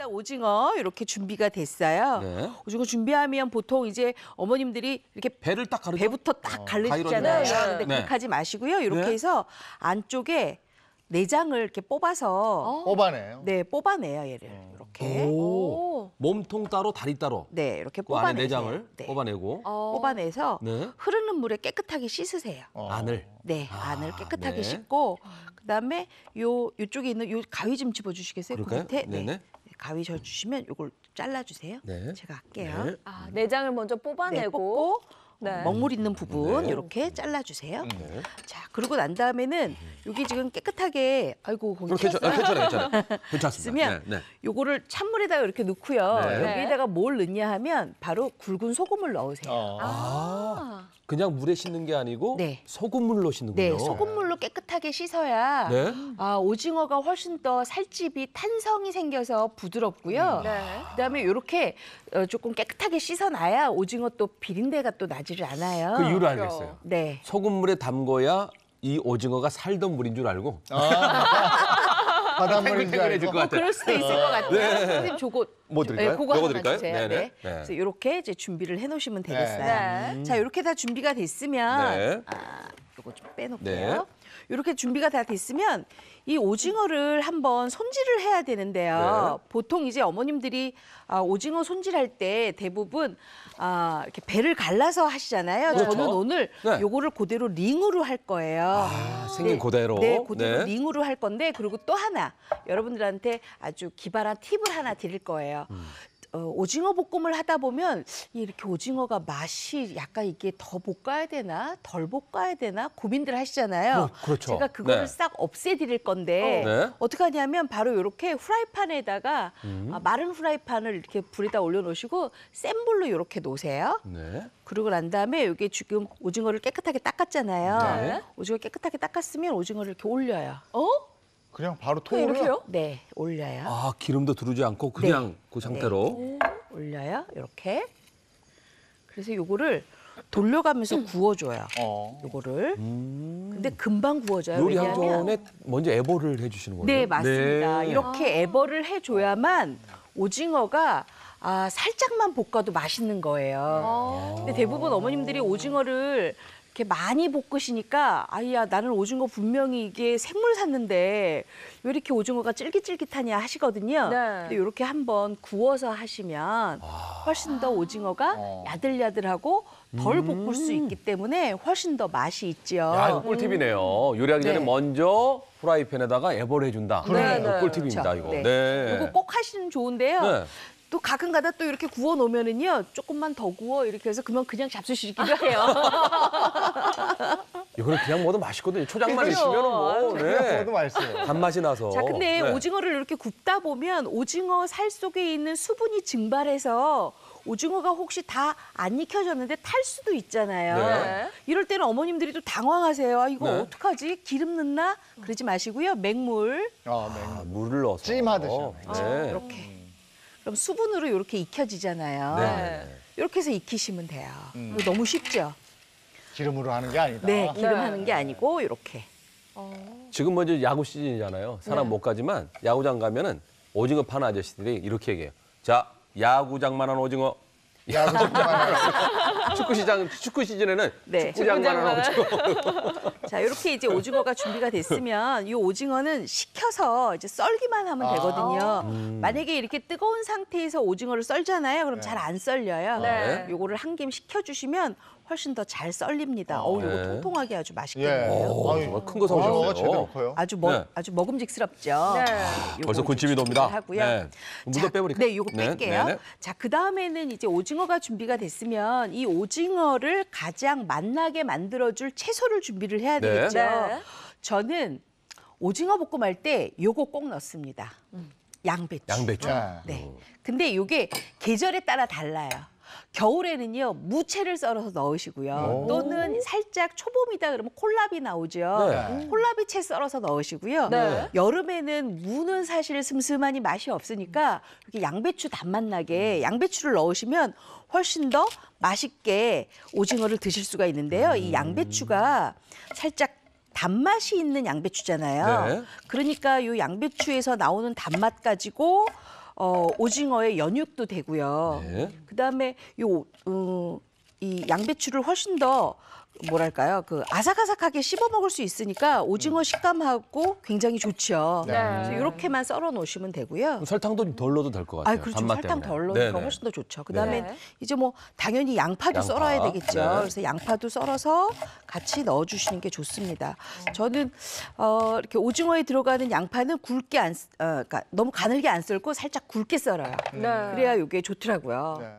다 오징어 이렇게 준비가 됐어요. 네. 오징어 준비하면 보통 이제 어머님들이 이렇게 배를 딱 가르죠? 배부터 딱 어, 가르치잖아요. 가위데 네. 그렇게 하지 마시고요. 네. 이렇게 네. 해서 안쪽에 내장을 이렇게 뽑아서 어. 뽑아내요. 네 뽑아내요 얘를 어. 이렇게 오. 몸통 따로 다리 따로 네 이렇게 그뽑아내 내장을 네, 뽑아내고 어. 뽑아내서 네. 흐르는 물에 깨끗하게 씻으세요. 어. 안을 네 아, 안을 깨끗하게 네. 씻고 그다음에 요 요쪽에 있는 요 가위 좀 집어주시겠어요? 그 그럴까요? 밑에 네. 네네. 가위 절 주시면 이걸 잘라주세요. 네. 제가 할게요. 네. 아, 내장을 먼저 네, 뽑아내고 뽑고 네. 먹물 있는 부분 네. 이렇게 잘라주세요. 네. 자, 그러고 난 다음에는 여기 지금 깨끗하게 아이고 거기 어, 그럼 괜찮, 아, 요 괜찮아요. 괜찮습니다. 면 네, 네. 요거를 찬물에다 이렇게 넣고요. 네. 여기에다가 뭘 넣냐 하면 바로 굵은 소금을 넣으세요. 아. 아. 그냥 물에 씻는 게 아니고 네. 소금물로 씻는군요. 네, 소금물로 깨끗하게 씻어야 네? 아, 오징어가 훨씬 더 살집이 탄성이 생겨서 부드럽고요. 음, 네. 그다음에 이렇게 어, 조금 깨끗하게 씻어놔야 오징어 또 비린내가 또 나지 나오지를 않아요. 그 이유를 알겠어요. 네. 소금물에 담궈야 이 오징어가 살던 물인 줄 알고 아. 바닷물인 줄탱글것 어, 같아요. 그럴 수도 있을 어. 것 같아요. 네. 선생님 저거 뭐 드릴까요? 네, 그거 요 뭐 하나 드릴까요? 주세요. 네네. 네. 네. 그래서 이렇게 이제 준비를 해놓으시면 네. 되겠어요. 네. 자, 이렇게 다 준비가 됐으면 네. 아, 요거 좀빼놓고게요 이렇게 네. 준비가 다 됐으면 이 오징어를 한번 손질을 해야 되는데요. 네. 보통 이제 어머님들이 아, 오징어 손질할 때 대부분 아, 이렇게 배를 갈라서 하시잖아요. 그렇죠. 저는 오늘 네. 요거를 그대로 링으로 할 거예요. 아, 생긴 그대로. 네, 그대로 네. 링으로 할 건데 그리고 또 하나 여러분들한테 아주 기발한 팁을 하나 드릴 거예요. 음. 어, 오징어 볶음을 하다 보면 이렇게 오징어가 맛이 약간 이게 더 볶아야 되나 덜 볶아야 되나 고민들 하시잖아요. 그, 그렇죠. 제가 그거를 네. 싹 없애드릴 건데 어. 네. 어떻게 하냐면 바로 이렇게 후라이팬에다가 음. 아, 마른 후라이팬을 이렇게 불에다 올려놓으시고 센 불로 이렇게 놓으세요. 네. 그러고 난 다음에 이게 지금 오징어를 깨끗하게 닦았잖아요. 네. 오징어 깨끗하게 닦았으면 오징어를 이렇게 올려요. 어? 그냥 바로 통으로 이렇게요? 네, 올려요. 아 기름도 두르지 않고 네. 그냥 그 네. 그 상태로 네. 올려요. 이렇게. 그래서 요거를 돌려가면서 음. 구워줘요. 어. 요거를. 음. 근데 금방 구워져요. 요리 하면 전에 먼저 애벌을 해주시는 거예요? 네, 맞습니다. 네. 이렇게 아. 애벌을 해줘야만 오징어가 아, 살짝만 볶아도 맛있는 거예요. 어. 근데 대부분 어머님들이 오징어를 이렇게 많이 볶으시니까 아이야 나는 오징어 분명히 이게 생물 샀는데 왜 이렇게 오징어가 질깃질깃하냐 하시거든요. 네. 근데 이렇게 한번 구워서 하시면 아. 훨씬 더 오징어가 어. 야들야들하고 덜 음. 볶을 수 있기 때문에 훨씬 더 맛이 있죠요 야, 이거 꿀팁이네요. 요리하기 전에 네. 먼저 프라이팬에다가 애벌 해준다. 그래요. 네, 네. 꿀팁입니다, 그렇죠. 이거. 네. 네. 그리꼭 하시면 좋은데요. 네. 또 가끔가다 또 이렇게 구워 놓으면은요 조금만 더 구워 이렇게 해서 그면 그냥 잡수시기도 해요. 이거는 그냥 먹어도 맛있거든요. 초장만 그래요. 그렇죠. 있으면 뭐. 네. 먹어도 맛있어요. 단맛이 나서. 자, 근데 네. 오징어를 이렇게 굽다 보면 오징어 살 속에 있는 수분이 증발해서 오징어가 혹시 다 안 익혀졌는데 탈 수도 있잖아요. 네. 이럴 때는 어머님들이 또 당황하세요. 아, 이거 네. 어떡하지? 기름 넣나? 그러지 마시고요. 맹물. 아, 맹물. 아, 물을 넣어서. 찜하듯이. 네. 어, 이렇게. 그럼 수분으로 이렇게 익혀지잖아요. 네. 이렇게 해서 익히시면 돼요. 음. 뭐 너무 쉽죠? 기름으로 하는 게 아니다. 네, 네. 기름 네. 하는 게 아니고 이렇게. 어. 지금 먼저 야구 시즌이잖아요. 사람 네. 못 가지만 야구장 가면은 오징어 파는 아저씨들이 이렇게 얘기해요. 자, 야구장만한 오징어 야 그 축구 시장 축구 시즌에는 네. 축구장만 하나 자 이렇게 이제 오징어가 준비가 됐으면 이 오징어는 식혀서 이제 썰기만 하면 아 되거든요. 음. 만약에 이렇게 뜨거운 상태에서 오징어를 썰잖아요. 그럼 네. 잘안 썰려요. 네. 요거를 한 김 식혀주시면 훨씬 더 잘 썰립니다. 아. 어우, 이거 네. 통통하게 아주 맛있겠네요. 예. 오, 어, 아유, 정말 큰거 사오셨네요. 아, 제대로 커요. 아주 먹, 네. 아주 먹음직스럽죠. 네. 아, 요거 벌써 군침이 돕니다. 하고요. 네. 물도 빼버릴까요? 네, 요거 네, 뺄게요. 네, 네. 자, 그 다음에는 이제 오징어가 준비가 됐으면 이 오징어를 가장 맛나게 만들어줄 채소를 준비를 해야 네. 되겠죠. 네. 저는 오징어 볶음할 때 요거 꼭 넣습니다. 음. 양배추. 양배추. 네. 근데 요게 계절에 따라 달라요. 겨울에는요 무채를 썰어서 넣으시고요. 또는 살짝 초봄이다 그러면 콜라비 나오죠. 네. 콜라비 채 썰어서 넣으시고요. 네. 여름에는 무는 사실 슴슴하니 맛이 없으니까 이렇게 양배추 단맛 나게 양배추를 넣으시면 훨씬 더 맛있게 오징어를 드실 수가 있는데요. 이 음. 양배추가 살짝 단맛이 있는 양배추잖아요. 네. 그러니까 이 양배추에서 나오는 단맛 가지고 어, 오징어의 연육도 되고요. 네. 그다음에 요 음, 이 양배추를 훨씬 더 뭐랄까요 그 아삭아삭하게 씹어 먹을 수 있으니까 오징어 음. 식감하고 굉장히 좋죠. 네. 네. 그래서 이렇게만 썰어 놓으시면 되고요. 설탕도 덜 넣어도 될 것 같아요. 아, 그렇죠. 설탕 덜 넣으니까 네네. 훨씬 더 좋죠. 네. 그다음에 네. 이제 뭐 당연히 양파도 양파. 썰어야 되겠죠. 네. 그래서 양파도 썰어서 같이 넣어 주시는 게 좋습니다. 저는 어 이렇게 오징어에 들어가는 양파는 굵게 안 어, 그러니까 너무 가늘게 안 썰고 살짝 굵게 썰어요. 네. 그래야 이게 좋더라고요.